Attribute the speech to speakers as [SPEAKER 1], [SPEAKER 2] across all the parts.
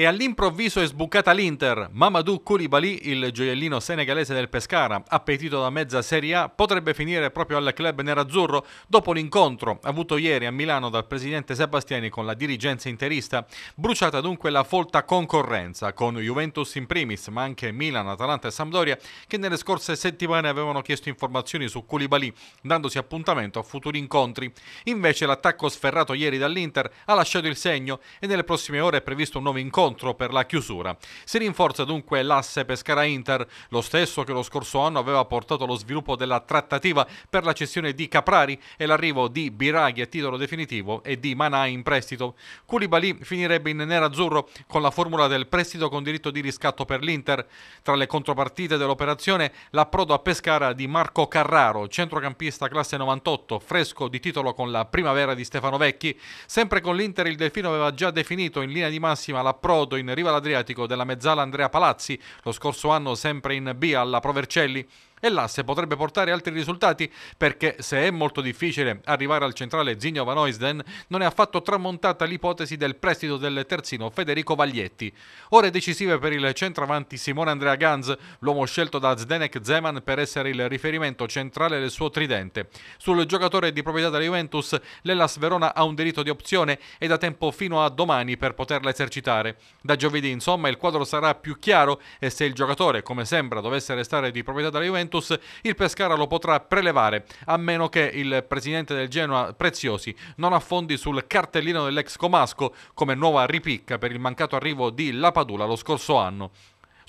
[SPEAKER 1] e all'improvviso è sbucata l'Inter. Mamadou Koulibaly, il gioiellino senegalese del Pescara, appetito da mezza Serie A, potrebbe finire proprio al club nerazzurro dopo l'incontro avuto ieri a Milano dal presidente Sebastiani con la dirigenza interista. Bruciata dunque la folta concorrenza con Juventus in primis, ma anche Milan, Atalanta e Sampdoria che nelle scorse settimane avevano chiesto informazioni su Koulibaly, dandosi appuntamento a futuri incontri. Invece l'attacco sferrato ieri dall'Inter ha lasciato il segno e nelle prossime ore è previsto un nuovo incontro scontro per la chiusura. Si rinforza dunque l'asse Pescara-Inter, lo stesso che lo scorso anno aveva portato allo sviluppo della trattativa per la cessione di Caprari e l'arrivo di Biraghi a titolo definitivo e di Manà in prestito. Koulibaly finirebbe in nero-azzurro con la formula del prestito con diritto di riscatto per l'Inter. Tra le contropartite dell'operazione l'approdo a Pescara di Marco Carraro, centrocampista classe 98, fresco di titolo con la primavera di Stefano Vecchi. Sempre con l'Inter il Delfino aveva già definito in linea di massima l'approdo Frodo in riva all'Adriatico della mezzala Andrea Palazzi, lo scorso anno sempre in B alla Provercelli e l'asse potrebbe portare altri risultati perché se è molto difficile arrivare al centrale Zinio Van Oisden, non è affatto tramontata l'ipotesi del prestito del terzino Federico Vaglietti. Ore decisive per il centravanti Simone Andrea Ganz, l'uomo scelto da Zdenek Zeman per essere il riferimento centrale del suo tridente. Sul giocatore di proprietà della Juventus, l'Elas Verona ha un diritto di opzione e da tempo fino a domani per poterla esercitare. Da giovedì, insomma, il quadro sarà più chiaro e se il giocatore, come sembra, dovesse restare di proprietà della Juventus, Juventus, il Pescara lo potrà prelevare a meno che il presidente del Genoa Preziosi non affondi sul cartellino dell'ex Comasco come nuova ripicca per il mancato arrivo di Lapadula lo scorso anno.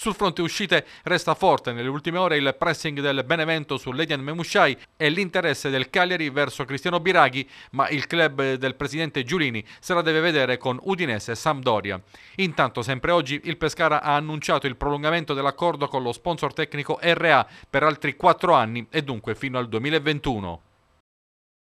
[SPEAKER 1] Sul fronte uscite resta forte nelle ultime ore il pressing del Benevento su Ledian Memushai e l'interesse del Cagliari verso Cristiano Biraghi, ma il club del presidente Giulini se la deve vedere con Udinese e Sampdoria. Intanto sempre oggi il Pescara ha annunciato il prolungamento dell'accordo con lo sponsor tecnico RA per altri 4 anni e dunque fino al 2021.